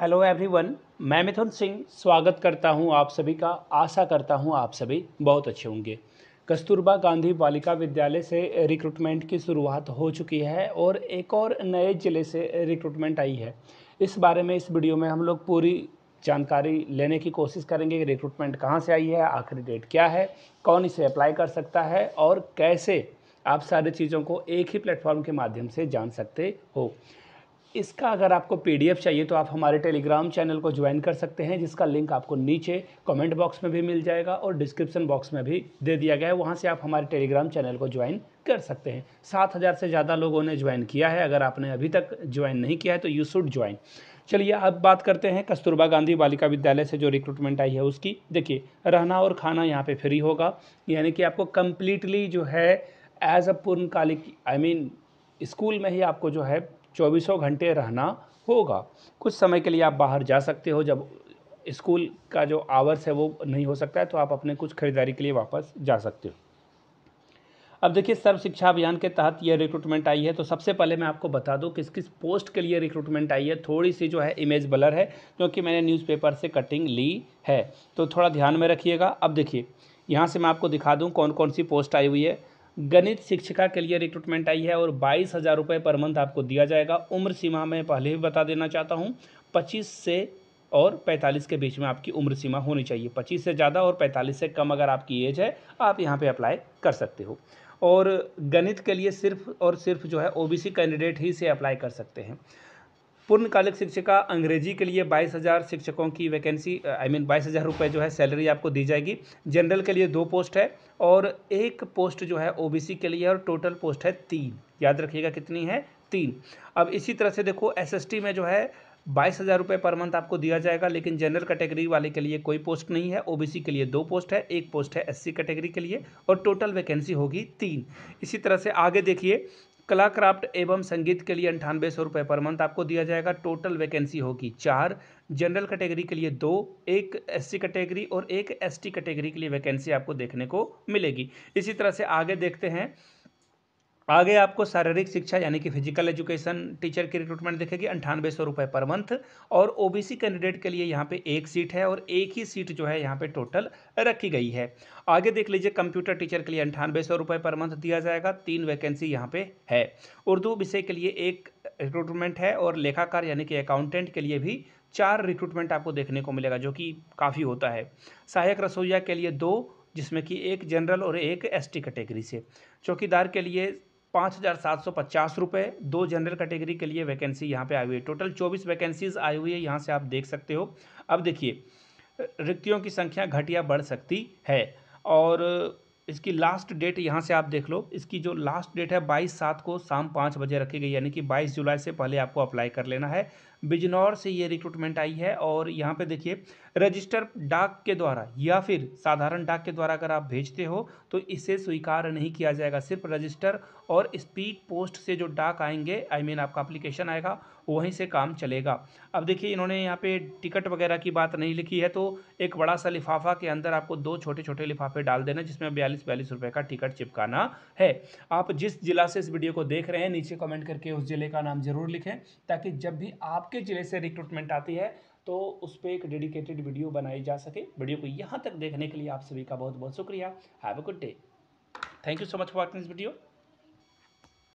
hello everyone मैं मिथुन सिंह स्वागत करता हूं आप सभी का आशा करता हूं आप सभी बहुत अच्छे होंगे कस्तूरबा गांधी बालिका विद्यालय से रिक्रूटमेंट की शुरुआत हो चुकी है और एक और नए ज़िले से रिक्रूटमेंट आई है इस बारे में इस वीडियो में हम लोग पूरी जानकारी लेने की कोशिश करेंगे कि रिक्रूटमेंट कहाँ से आई है आखिरी डेट क्या है कौन इसे अप्लाई कर सकता है और कैसे आप सारी चीज़ों को एक ही प्लेटफॉर्म के माध्यम से जान सकते हो इसका अगर आपको पीडीएफ चाहिए तो आप हमारे टेलीग्राम चैनल को ज्वाइन कर सकते हैं जिसका लिंक आपको नीचे कमेंट बॉक्स में भी मिल जाएगा और डिस्क्रिप्शन बॉक्स में भी दे दिया गया है वहाँ से आप हमारे टेलीग्राम चैनल को ज्वाइन कर सकते हैं सात हज़ार से ज़्यादा लोगों ने ज्वाइन किया है अगर आपने अभी तक ज्वाइन नहीं किया है तो यू शुड ज्वाइन चलिए अब बात करते हैं कस्तूरबा गांधी बालिका विद्यालय से जो रिक्रूटमेंट आई है उसकी देखिए रहना और खाना यहाँ पे फ्री होगा यानी कि आपको कम्प्लीटली जो है एज अ पूर्णकालिक आई मीन स्कूल में ही आपको जो है चौबीसों घंटे रहना होगा कुछ समय के लिए आप बाहर जा सकते हो जब स्कूल का जो आवर्स है वो नहीं हो सकता है तो आप अपने कुछ खरीदारी के लिए वापस जा सकते हो अब देखिए सर्व शिक्षा अभियान के तहत ये रिक्रूटमेंट आई है तो सबसे पहले मैं आपको बता दूं किस किस पोस्ट के लिए रिक्रूटमेंट आई है थोड़ी सी जो है इमेज ब्लर है क्योंकि मैंने न्यूज़पेपर से कटिंग ली है तो थोड़ा ध्यान में रखिएगा अब देखिए यहाँ से मैं आपको दिखा दूँ कौन कौन सी पोस्ट आई हुई है गणित शिक्षिका के लिए रिक्रूटमेंट आई है और बाईस हज़ार रुपये पर मंथ आपको दिया जाएगा उम्र सीमा मैं पहले ही बता देना चाहता हूँ पच्चीस से और पैंतालीस के बीच में आपकी उम्र सीमा होनी चाहिए पच्चीस से ज़्यादा और पैंतालीस से कम अगर आपकी एज है आप यहाँ पर अप्लाई कर सकते हो और गणित के लिए सिर्फ और सिर्फ जो है ओ कैंडिडेट ही से अप्लाई कर सकते हैं पूर्णकालिक शिक्षिका अंग्रेजी के लिए बाईस हज़ार शिक्षकों की वैकेंसी आई मीन बाईस हज़ार रुपये जो है सैलरी आपको दी जाएगी जनरल के लिए दो पोस्ट है और एक पोस्ट जो है ओबीसी के लिए और टोटल पोस्ट है तीन याद रखिएगा कितनी है तीन अब इसी तरह से देखो एसएसटी में जो है बाईस हज़ार रुपये पर मंथ आपको दिया जाएगा लेकिन जनरल कैटेगरी वाले के लिए कोई पोस्ट नहीं है ओबीसी के लिए दो पोस्ट है एक पोस्ट है एससी कैटेगरी के लिए और टोटल वैकेंसी होगी तीन इसी तरह से आगे देखिए कला क्राफ्ट एवं संगीत के लिए अंठानवे सौ रुपये पर मंथ आपको दिया जाएगा टोटल वैकेंसी होगी चार जनरल कैटेगरी के लिए दो एक एससी कैटेगरी और एक एसटी कैटेगरी के लिए वैकेंसी आपको देखने को मिलेगी इसी तरह से आगे देखते हैं आगे आपको शारीरिक शिक्षा यानी कि फिजिकल एजुकेशन टीचर की रिक्रूटमेंट देखेगी अंठानवे सौ रुपये पर मंथ और ओबीसी कैंडिडेट के लिए यहाँ पे एक सीट है और एक ही सीट जो है यहाँ पे टोटल रखी गई है आगे देख लीजिए कंप्यूटर टीचर के लिए अंठानवे सौ रुपये पर मंथ दिया जाएगा तीन वैकेंसी यहाँ पे है उर्दू विषय के लिए एक रिक्रूटमेंट है और लेखाकार यानी कि अकाउंटेंट के लिए भी चार रिक्रूटमेंट आपको देखने को मिलेगा जो कि काफ़ी होता है सहायक रसोईया के लिए दो जिसमें कि एक जनरल और एक एसटी कैटेगरी से चौकीदार के लिए पाँच हज़ार सात सौ पचास रुपये दो जनरल कैटेगरी के लिए वैकेंसी यहाँ पे आई हुई है टोटल चौबीस वैकेंसीज आई हुई है यहाँ से आप देख सकते हो अब देखिए रिक्तियों की संख्या घटिया बढ़ सकती है और इसकी लास्ट डेट यहाँ से आप देख लो इसकी जो लास्ट डेट है बाईस सात को शाम पाँच बजे रखी गई यानी कि बाईस जुलाई से पहले आपको अप्लाई कर लेना है बिजनौर से ये रिक्रूटमेंट आई है और यहाँ पे देखिए रजिस्टर डाक के द्वारा या फिर साधारण डाक के द्वारा अगर आप भेजते हो तो इसे स्वीकार नहीं किया जाएगा सिर्फ रजिस्टर और स्पीड पोस्ट से जो डाक आएंगे आई I मीन mean आपका अप्लीकेशन आएगा वहीं से काम चलेगा अब देखिए इन्होंने यहाँ पे टिकट वगैरह की बात नहीं लिखी है तो एक बड़ा सा लिफाफा के अंदर आपको दो छोटे छोटे लिफाफे डाल देना जिसमें बयालीस बयालीस रुपये का टिकट चिपकाना है आप जिस जिला से इस वीडियो को देख रहे हैं नीचे कमेंट करके उस जिले का नाम ज़रूर लिखें ताकि जब भी आपके ज़िले से रिक्रूटमेंट आती है तो उस पर एक डेडिकेटेड वीडियो बनाई जा सके वीडियो को यहाँ तक देखने के लिए आप सभी का बहुत बहुत शुक्रिया have a good day thank you so much for watching this video